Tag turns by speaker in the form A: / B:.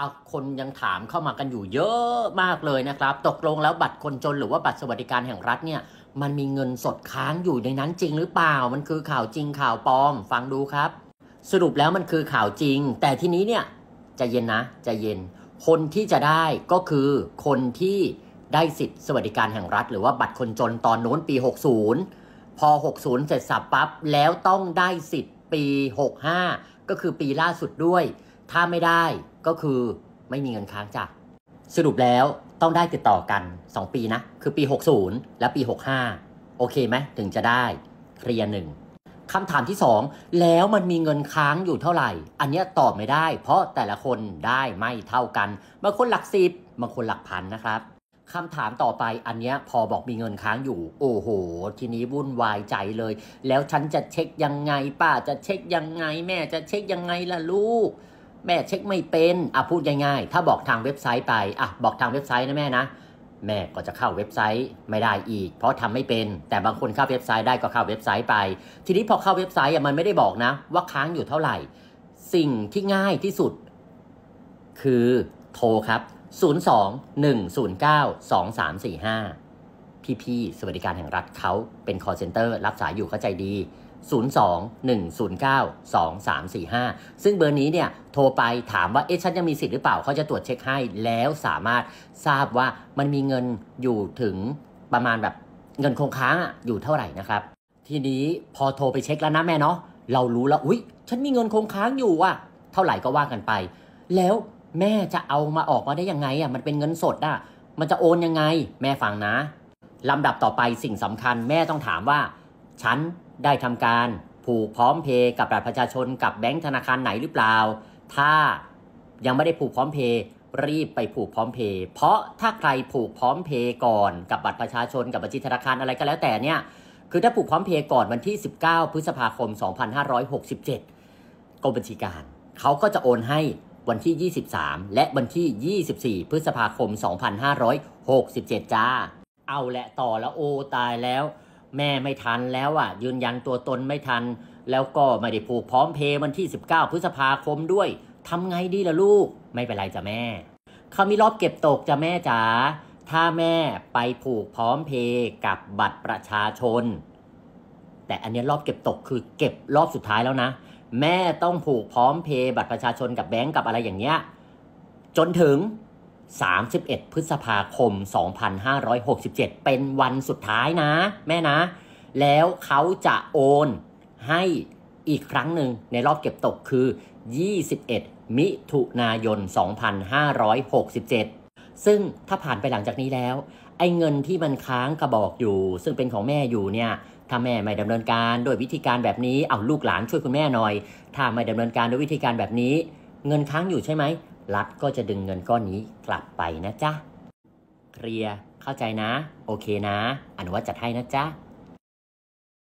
A: เอาคนยังถามเข้ามากันอยู่เยอะมากเลยนะครับ ตกลงแล้วบัตรคนจนหรือว่าบัตรสวัสดิการแห่งรัฐเนี่ย มันมีเงินสดค้างอยู่ในนั้นจริงหรือเปล่า มันคือข่าวจริงข่าวปลอม ฟังดูครับ สรุปแล้วมันคือข่าวจริง แต่ทีนี้เนี่ยจะเย็นนะ จะเย็น คนที่จะได้ก็คือคนที่ได้สิทธิสวัสดิการแห่งรัฐหรือว่าบัตรคนจนตอนโน้นปี 60พอ60เสร็จสับปั๊บแล้วต้องได้สิทธิ์ ปี65ก็คือปีล่าสุดด้วยถ้าไม่ได้ก็คือไม่มีเงินค้างจ้ะสรุปแล้วต้องได้ติดต่อกัน 2 ปีนะ คือปี 60 และปี 65 โอเคไหมถึงจะได้ เคลียร์หนึ่งคำถามที่ 2 แล้วมันมีเงินค้างอยู่เท่าไหร่ อันนี้ตอบไม่ได้ เพราะแต่ละคนได้ไม่เท่ากันบางคนหลักสิบบางคนหลักพันนะครับคำถามต่อไปอันนี้พอบอกมีเงินค้างอยู่ โอ้โห ทีนี้วุ่นวายใจเลย แล้วฉันจะเช็คยังไงป้าจะเช็คยังไงแม่จะเช็คยังไงล่ะลูกแม่เช็คไม่เป็นอ่ะพูดง่ายๆ ถ้าบอกทางเว็บไซต์ไป อ่ะบอกทางเว็บไซต์นะแม่นะแม่ก็จะเข้าเว็บไซต์ไม่ได้อีกเพราะทำไม่เป็น แต่บางคนเข้าเว็บไซต์ได้ก็เข้าเว็บไซต์ไป ทีนี้พอเข้าเว็บไซต์อ่ะมันไม่ได้บอกนะ ว่าค้างอยู่เท่าไหร่ สิ่งที่ง่ายที่สุด คือโทรครับ 02 109 2345พี่ๆสวัสดิการ แห่งรัฐเขาเป็น call center รับสายอยู่เข้าใจดี 02-109-2345 ซึ่งเบอร์นี้เนี่ย โทรไปถามว่า เอ๊ะ ฉันยังมีสิทธิ์หรือเปล่า เขาจะตรวจเช็คให้ แล้วสามารถทราบว่ามันมีเงินอยู่ถึงประมาณแบบเงินคงค้างอยู่เท่าไหร่นะครับ ทีนี้พอโทรไปเช็คแล้วนะ แม่เนาะ เรารู้แล้ว อุ๊ย ฉันมีเงินคงค้างอยู่อะเท่าไหร่ก็ว่ากันไป แล้วแม่จะเอามาออกมาได้ยังไงอะมันเป็นเงินสดอะมันจะโอนยังไง แม่ฟังนะลำดับต่อไปสิ่งสำคัญแม่ต้องถามว่าฉันได้ทำการผูกพร้อมเพย์กับบัตรประชาชน กับแบงก์ธนาคารไหนหรือเปล่า ถ้ายังไม่ได้ผูกพร้อมเพย์รีบไปผูกพร้อมเพย์เพราะถ้าใครผูกพร้อมเพย์ก่อนกับบัตรประชาชน กับบัญชีธนาคารอะไรก็แล้วแต่เนี่ย คือถ้าผูกพร้อมเพย์ก่อนวันที่ 19 พฤษภาคม 2567กรมบัญชีการเขาก็จะโอนให้วันที่ 23 และวันที่ 24 พฤษภาคม 2567 จ้าเอาแหละต่อแล้วโอ้ตายแล้วแม่ไม่ทันแล้วอะ่ะยืนยันตัวตนไม่ทัน แล้วก็ไม่ได้ผูกพร้อมเพย์วันที่ 19 พฤษภาคมด้วยทำไงดีล่ะลูกไม่เป็นไรจ้ะแม่เขามีรอบเก็บตกจ้ะแม่จ๋าถ้าแม่ไปผูกพร้อมเพย์กับบัตรประชาชน แต่อันนี้รอบเก็บตกคือ เก็บรอบสุดท้ายแล้วนะแม่ต้องผูกพร้อมเพย์บัตรประชาชนกับแบงก์กับอะไรอย่างเงี้ยจนถึง31 พฤษภาคม 2567 เป็นวันสุดท้ายนะ แม่นะ แล้วเขาจะโอนให้อีกครั้งหนึ่งในรอบเก็บตกคือ 21 มิถุนายน 2567 ซึ่งถ้าผ่านไปหลังจากนี้แล้ว ไอ้เงินที่มันค้างกระบอกอยู่ ซึ่งเป็นของแม่อยู่เนี่ย ถ้าแม่ไม่ดำเนินการ โดยวิธีการแบบนี้เอาลูกหลานช่วยคุณแม่หน่อย ถ้าไม่ดำเนินการด้วยวิธีการแบบนี้ เงินค้างอยู่ใช่ไหมรัฐก็จะดึงเงินก้อนนี้ กลับไปนะจ๊ะ เคลียร์เข้าใจนะ โอเคนะ อนุวัตจัดให้นะจ๊ะ